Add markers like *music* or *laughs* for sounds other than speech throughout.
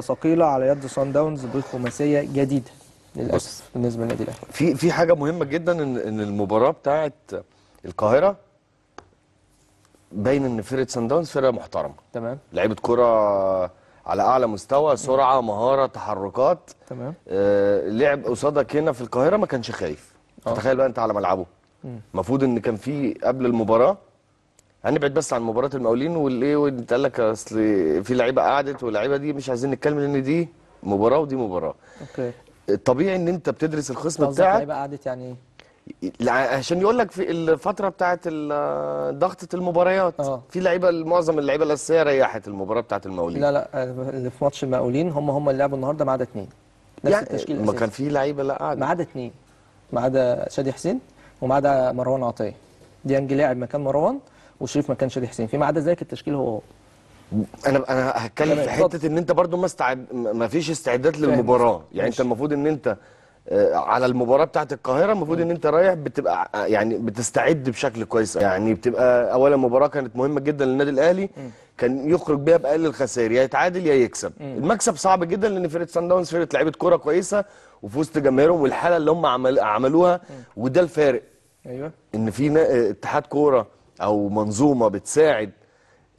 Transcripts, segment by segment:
ثقيله على يد سان داونز بخماسيه جديده للاسف بالنسبه للنادي الاهلي في في حاجه مهمه جدا ان ان المباراه بتاعه القاهره باين ان فرقه سان داونز فرقه محترمه تمام لعيبه كره على اعلى مستوى سرعه مهاره تحركات تمام آه لعب قصادك هنا في القاهره ما كانش خايف آه. تخيل بقى انت على ملعبه المفروض ان كان في قبل المباراه هنبعد بس عن مباراه المقاولين والايه وانت قال لك اصل في لعيبه قعدت واللعيبه دي مش عايزين نتكلم لان دي مباراه ودي مباراه اوكي طبيعي ان انت بتدرس الخصم بتاعك اللعيبه قعدت يعني ايه عشان يقول لك في الفتره بتاعه ضغطه المباريات أوه. في لعيبه معظم اللعيبه الاساسيه ريحت المباراه بتاعه المقاولين لا لا اللي في ماتش المقاولين هم هم اللي لعبوا النهارده ما عدا اثنين نفس يعني التشكيل ما كان في لعيبه لا قعدت ما عدا اثنين ما عدا شادي حسين وما عدا مروان عطيه ديانج لاعب مكان مروان وشريف ما كانش شادي حسين فيما عدا ذلك التشكيل هو هو انا انا هتكلم في حته ان انت برضو ما استعد ما فيش استعداد للمباراه يعني انت المفروض ان انت آه، على المباراه بتاعه القاهره المفروض ان انت رايح بتبقى يعني بتستعد بشكل كويس يعني بتبقى اولا مباراه كانت مهمه جدا للنادي الاهلي كان يخرج بيها باقل الخسائر يا يتعادل يا يكسب المكسب صعب جدا لان فرقه سان داونز فرقه لعيبه كوره كويسه وفي وسط جماهيرهم والحاله اللي هم عمل عملوها وده الفارق ايوه ان في اتحاد كوره او منظومه بتساعد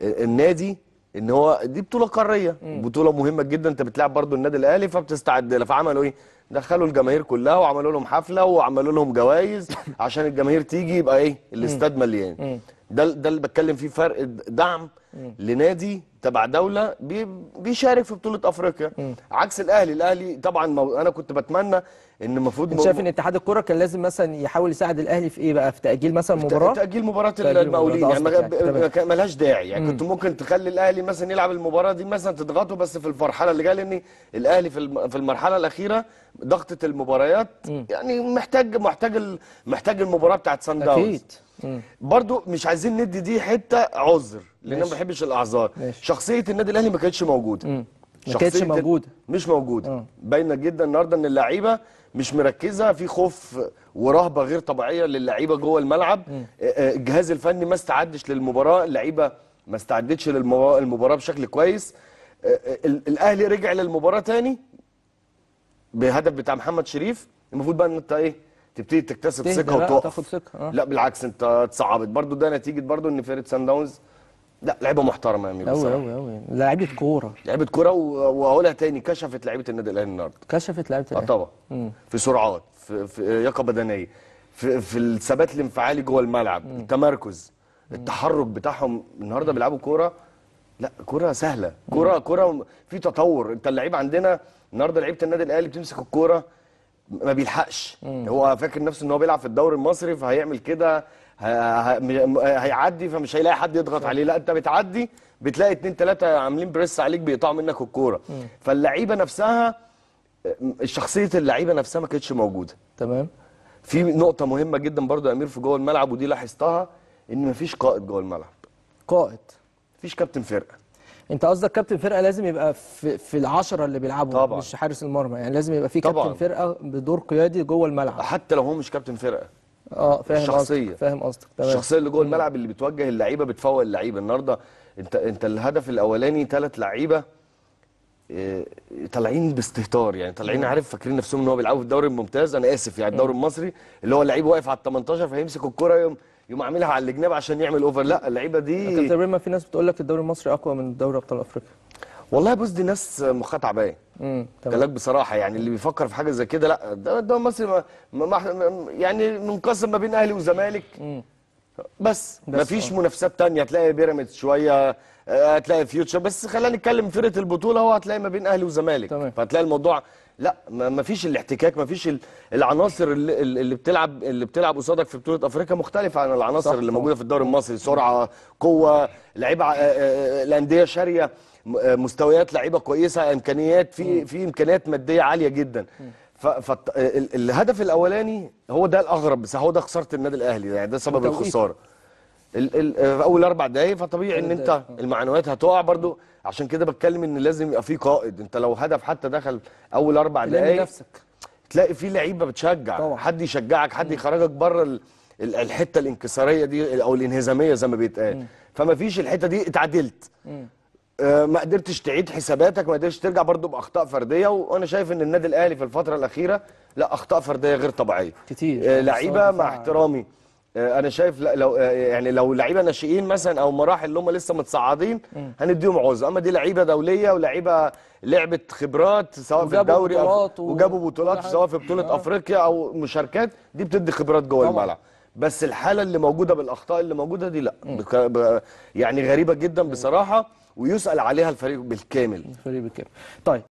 النادي ان هو دي بطوله قاريه بطوله مهمه جدا انت بتلعب برضو النادي الاهلي فبتستعد لها فعملوا ايه دخلوا الجماهير كلها وعملوا لهم حفله وعملوا لهم جوائز *laughs* عشان الجماهير تيجي يبقى ايه الاستاد مليان ده ده اللي بتكلم فيه فرق دعم م. لنادي تبع دوله بي بيشارك في بطوله افريقيا م. عكس الاهلي الاهلي طبعا مو... انا كنت بتمنى ان المفروض انت شايف ان اتحاد الكره كان لازم مثلا يحاول يساعد الاهلي في ايه بقى في تاجيل مثلا مباراه تاجيل مباراه المقاولين يعني, يعني ملهاش داعي يعني م. كنت ممكن تخلي الاهلي مثلا يلعب المباراه دي مثلا تضغطه بس في المرحله اللي جايه لان الاهلي في في المرحله الاخيره ضغطه المباريات م. يعني محتاج محتاج محتاج المباراه بتاعت سان داونز اكيد برضو مش عايزين ندي دي حته عذر لان انا ما بحبش الاعذار شخصيه النادي الاهلي ما كانتش موجوده ما كانتش موجوده مش موجوده باينه جدا النهارده ان اللعيبه مش مركزه في خوف ورهبه غير طبيعيه للعيبه جوه الملعب آه، آه، الجهاز الفني ما استعدش للمباراه اللعيبه ما استعدتش للمباراه بشكل كويس آه، الاهلي رجع للمباراه تاني بهدف بتاع محمد شريف المفروض بقى ان انت ايه تبتدي تكتسب ثقه وتقف تاخد ثقه آه. لا بالعكس انت اتصعبت برضو ده نتيجه برضو ان فريق سان داونز لا لعيبه محترمه يا امير قوي قوي قوي لعيبه كوره لعيبه كوره واقولها تاني كشفت لعيبه النادي الاهلي النهارده كشفت لعيبه الاهلي آه، طبعا في سرعات في, في يقه بدنيه في, في الثبات الانفعالي جوه الملعب مم. التمركز مم. التحرك بتاعهم النهارده بيلعبوا كوره لا كوره سهله كوره كوره في تطور انت اللعيب عندنا النهارده لعيبه النادي الاهلي بتمسك الكوره ما بيلحقش هو فاكر نفسه ان هو بيلعب في الدوري المصري فهيعمل كده هيعدي فمش هيلاقي حد يضغط عليه لا انت بتعدي بتلاقي اتنين تلاته عاملين بريس عليك بيقطعوا منك الكوره فاللعيبه نفسها شخصيه اللعيبه نفسها ما كانتش موجوده تمام في نقطه مهمه جدا برضو يا امير في جوه الملعب ودي لاحظتها ان مفيش قائد جوه الملعب قائد مفيش كابتن فرقه انت قصدك كابتن فرقه لازم يبقى في, في العشره اللي بيلعبوا طبعا. مش حارس المرمى يعني لازم يبقى في كابتن فرقه بدور قيادي جوه الملعب حتى لو هو مش كابتن فرقه اه فاهم الشخصيه قصدك. فاهم قصدك تمام الشخصيه اللي جوه الملعب اللي بتوجه اللعيبه بتفوق اللعيبه النهارده انت انت الهدف الاولاني ثلاث لعيبه آه، طالعين باستهتار يعني طالعين عارف فاكرين نفسهم ان هو بيلعبوا في الدوري الممتاز انا اسف يعني الدوري المصري اللي هو لعيب واقف على ال 18 فيمسك الكوره يوم يقوم عاملها على الجناب عشان يعمل اوفر لا اللعيبه دي كابتن ما في ناس بتقول لك الدوري المصري اقوى من دوري ابطال افريقيا والله بص دي ناس مخها تعبان قالك بصراحه يعني اللي بيفكر في حاجه زي كده لا الدوري المصري يعني منقسم ما بين اهلي وزمالك بس, بس فيش آه. منافسات تانية هتلاقي بيراميدز شويه آه، هتلاقي فيوتشر بس خلينا نتكلم فرقه البطوله هو هتلاقي ما بين اهلي وزمالك تمام. فهتلاقي الموضوع لا ما فيش الاحتكاك ما فيش العناصر اللي, اللي بتلعب اللي بتلعب قصادك في بطوله افريقيا مختلفه عن العناصر اللي موجوده في الدوري المصري سرعه قوه لعيبه آه، الانديه شاريه مستويات لعيبه كويسه امكانيات في في امكانيات ماديه عاليه جدا فالهدف الاولاني هو ده الاغرب بس هو ده خساره النادي الاهلي يعني ده سبب الخساره ال ال في اول اربع دقايق فطبيعي ان انت آه. المعنويات هتقع برضو عشان كده بتكلم ان لازم يبقى في قائد انت لو هدف حتى دخل اول اربع دقايق نفسك تلاقي في لعيبه بتشجع طبعا. حد يشجعك حد يخرجك بره الحته الانكساريه دي او الانهزاميه زي ما بيتقال فما فيش الحته دي اتعدلت آه، ما قدرتش تعيد حساباتك ما قدرتش ترجع برضو باخطاء فرديه وانا شايف ان النادي الاهلي في الفتره الاخيره لا اخطاء فرديه غير طبيعيه كتير آه، لعيبه مع احترامي آه، انا شايف لو يعني لو لعيبه ناشئين مثلا او مراحل اللي هم لسه متصعدين هنديهم عذر اما دي لعيبه دوليه ولعيبه لعبت خبرات سواء في الدوري بطولات و... وجابوا بطولات سواء في بطوله آه. افريقيا او مشاركات دي بتدي خبرات جوه الملعب بس الحاله اللي موجوده بالاخطاء اللي موجوده دي لا يعني غريبه جدا يعني بصراحه ويسال عليها الفريق بالكامل الفريق بالكامل طيب